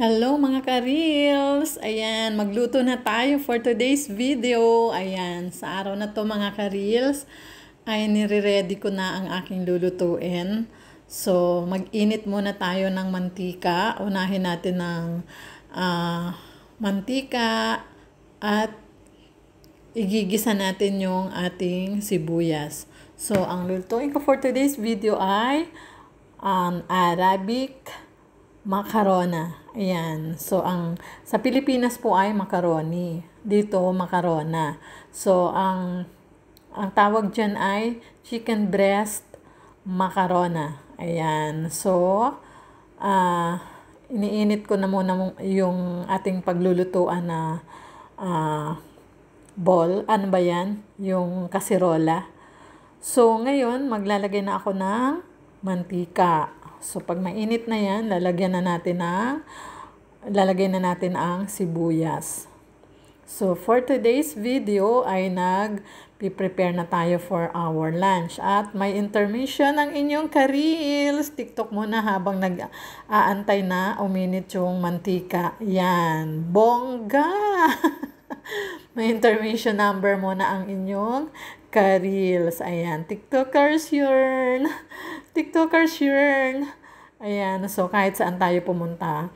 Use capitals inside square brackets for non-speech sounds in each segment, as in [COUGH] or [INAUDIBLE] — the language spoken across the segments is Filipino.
Hello mga ka-reels! Ayan, magluto na tayo for today's video. Ayan, sa araw na to mga ka-reels, ay nire-ready ko na ang aking lulutuin. So, mag-init muna tayo ng mantika. Unahin natin ng uh, mantika at igigisa natin yung ating sibuyas. So, ang lulutuin ko for today's video ay um, Arabic macarona. Ayan. So, ang sa Pilipinas po ay makaroni. Dito, macarona. So, ang ang tawag dyan ay chicken breast macarona. Ayan. So, uh, iniinit ko na muna yung ating paglulutuan na uh, ball. Ano ba yan? Yung kasirola. So, ngayon, maglalagay na ako ng mantika. So, pag mainit na yan, lalagyan na natin ang, lalagay na natin ang sibuyas. So, for today's video ay nag-prepare na tayo for our lunch. At may intermission ang inyong karils. TikTok muna habang nag-aantay na uminit yung mantika. Yan, bongga! [LAUGHS] may intermission number muna ang inyong Karils. Ayan, TikTokers yearn. [LAUGHS] TikTokers yearn. Ayan, so kahit saan tayo pumunta,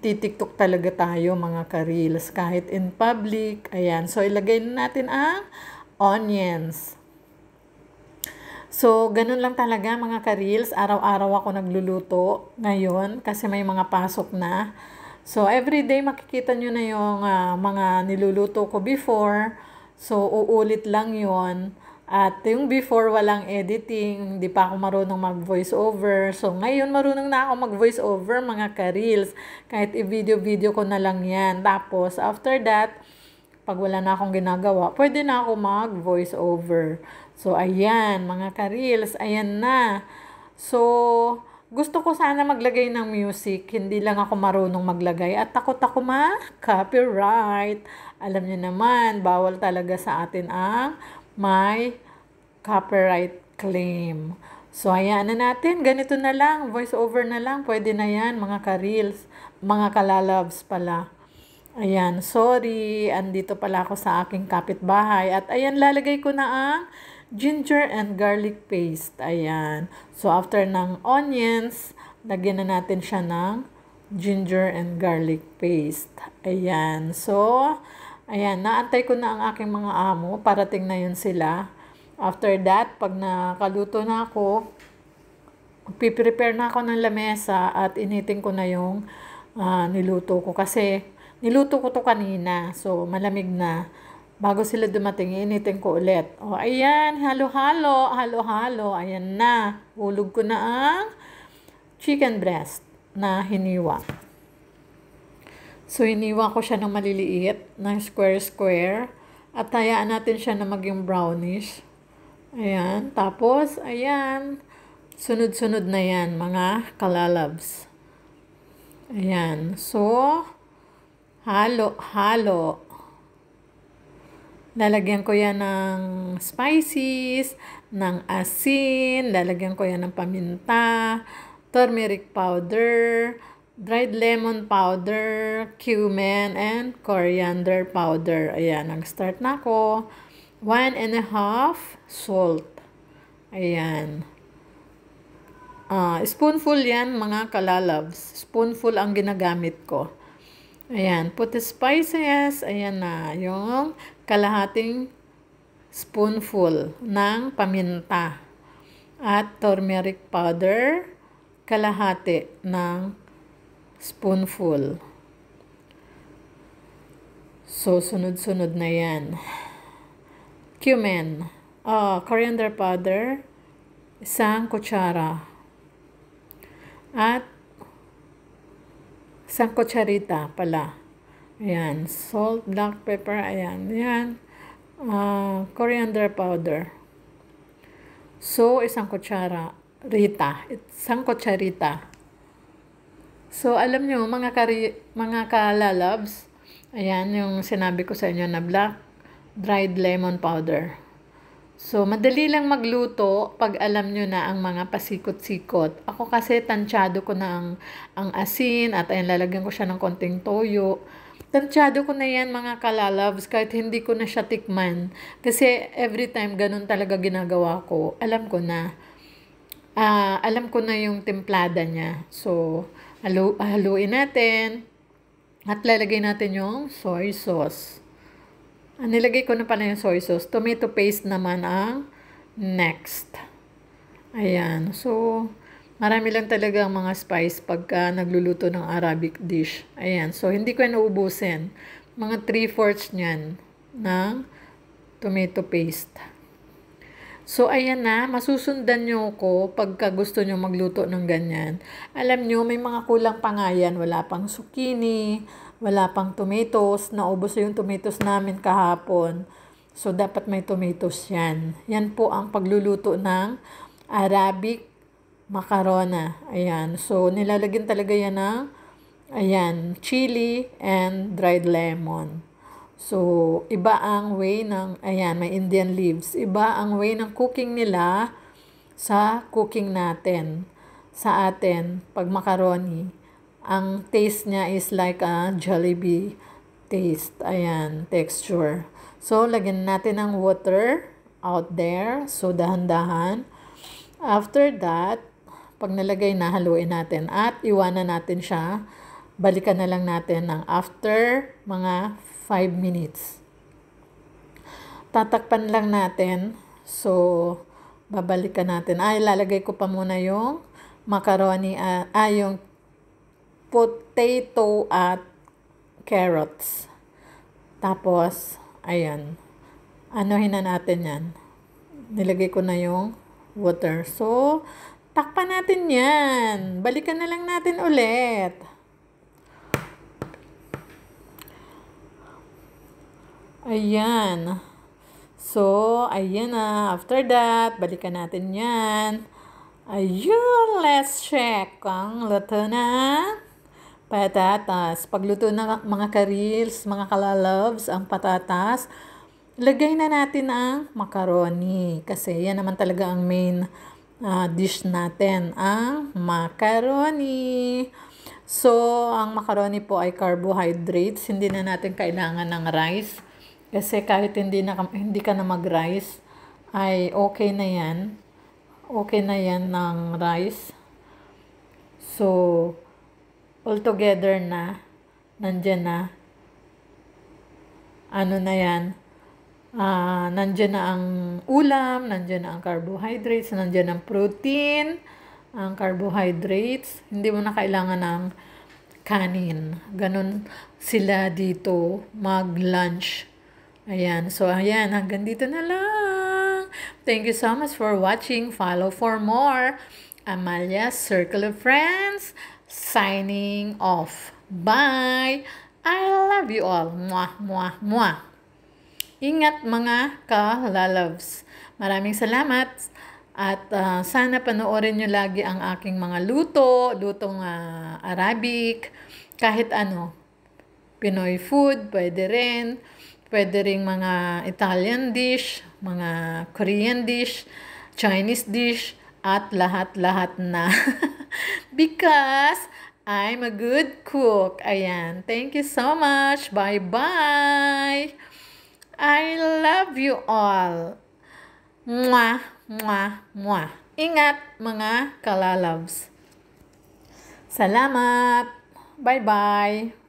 titiktok talaga tayo mga karils. Kahit in public. Ayan, so ilagay natin ang onions. So, ganun lang talaga mga karils. Araw-araw ako nagluluto ngayon kasi may mga pasok na. So, everyday makikita nyo na yung uh, mga niluluto ko before. So, uulit lang yon At yung before, walang editing. Hindi pa ako marunong mag-voice over. So, ngayon, marunong na ako mag-voice over, mga ka-reels. Kahit i-video-video ko na lang yan. Tapos, after that, pag wala na akong ginagawa, pwede na ako mag-voice over. So, ayan, mga ka-reels. Ayan na. So, gusto ko sana maglagay ng music, hindi lang ako marunong maglagay at takot ako ma copyright. Alam niyo naman, bawal talaga sa atin ang my copyright claim. So, ayan na natin. Ganito na lang. Voice over na lang. Pwede na yan, mga ka-reels, Mga kalalabs pala. Ayan, sorry. Andito pala ako sa aking kapitbahay. At ayan, lalagay ko na ang ginger and garlic paste. Ayan. So, after ng onions, lagyan na natin siya ng ginger and garlic paste. Ayan. So, ayan. Naantay ko na ang aking mga amo. para tingnan yun sila. After that, pag nakaluto na ako, piprepare na ako ng lamesa at initing ko na yung uh, niluto ko. Kasi, niluto ko to kanina. So, malamig na. Bago sila dumating, initin ko ulit. O, ayan, halo-halo, halo-halo. Ayan na, hulog ko na ang chicken breast na hiniwa. So, hiniwa ko siya ng maliliit, ng square-square. At hayaan natin siya na maging brownish. Ayan, tapos, ayan, sunod-sunod na yan, mga kalalabs. Ayan, so, halo, halo. Lalagyan ko yan ng spices, ng asin, lalagyan ko yan ng paminta, turmeric powder, dried lemon powder, cumin, and coriander powder. Ayan, nag-start na ako. One and a half salt. Ayan. Uh, spoonful yan mga kalalabs. Spoonful ang ginagamit ko. Ayan, put the spices. Ayan na, yung kalahating spoonful ng paminta at turmeric powder kalahati ng spoonful. So, sunod-sunod na yan. Cumin. Uh, coriander powder. Isang kutsara. At isang kutsarita pala. Ayan, salt, black pepper, ayan. Ayan, uh, coriander powder. So, isang kutsara. Rita, isang kutsarita. So, alam nyo, mga, kari, mga kalalabs, ayan yung sinabi ko sa inyo na black dried lemon powder. So, madali lang magluto pag alam nyo na ang mga pasikot-sikot. Ako kasi, tansyado ko na ang, ang asin at ayan, lalagyan ko siya ng konting toyo. Tansyado ko na yan mga kalalabs kahit hindi ko na siya tikman. Kasi every time ganun talaga ginagawa ko. Alam ko na. Uh, alam ko na yung templada niya. So, halu haluin natin. At lalagay natin yung soy sauce. Ah, nilagay ko na pala yung soy sauce. Tomato paste naman ang next. Ayan. So, Marami lang talaga ang mga spice pagka nagluluto ng Arabic dish. Ayan, so hindi ko yan nauubusin. Mga 3-fourths niyan ng tomato paste. So, ayan na, masusundan nyo ko pagka gusto nyo magluto ng ganyan. Alam nyo, may mga kulang pa nga yan. Wala pang zucchini, wala pang tomatoes. Naubos yung tomatoes namin kahapon. So, dapat may tomatoes yan. Yan po ang pagluluto ng Arabic macarona. Ayan. So, nilalagyan talaga yan ng, ayan, chili and dried lemon. So, iba ang way ng, ayan, may Indian leaves. Iba ang way ng cooking nila sa cooking natin, sa atin, pag macaroni. Ang taste niya is like a Jollibee taste. Ayan, texture. So, lagyan natin ng water out there. So, dahan-dahan. After that, pag nalagay na, haluin natin at iwanan natin siya. Balikan na lang natin ng after mga 5 minutes. Tatakpan lang natin. So, babalikan natin. Ay, ah, lalagay ko pa muna yung macaroni, uh, ah, yung potato at carrots. Tapos, ayan. Anuhin na natin yan. Nilagay ko na yung water. So, Takpan natin yan. Balikan na lang natin ulit. Ayan. So, ayan na. After that, balikan natin yan. Ayun, let's check ang luto na patatas. Pagluto ng mga karils, mga kalalabs, ang patatas, lagay na natin ang macaroni. Kasi yan naman talaga ang main uh, dish natin ang macaroni. So, ang macaroni po ay carbohydrates. Hindi na natin kailangan ng rice. Kasi kahit hindi, na, hindi ka na mag-rice, ay okay na yan. Okay na yan ng rice. So, altogether na, nandyan na, ano na yan, uh, ah, nandyan na ang ulam, nandyan na ang carbohydrates, nandyan ang protein, ang carbohydrates. Hindi mo na kailangan ng kanin. Ganun sila dito mag-lunch. Ayan. So, ayan. Hanggang dito na lang. Thank you so much for watching. Follow for more. Amalia Circle of Friends signing off. Bye. I love you all. Mwah, mwah, mwah. Ingat mga ka-loves. Maraming salamat at uh, sana panoorin nyo lagi ang aking mga luto, lutong uh, Arabic, kahit ano. Pinoy food, pwede rin. Pwede rin mga Italian dish, mga Korean dish, Chinese dish, at lahat-lahat na. [LAUGHS] Because I'm a good cook. Ayan. Thank you so much. Bye-bye. I love you all. Mwah, mwah, mwah. Ingat mga kalalabs. Salamat. Bye-bye.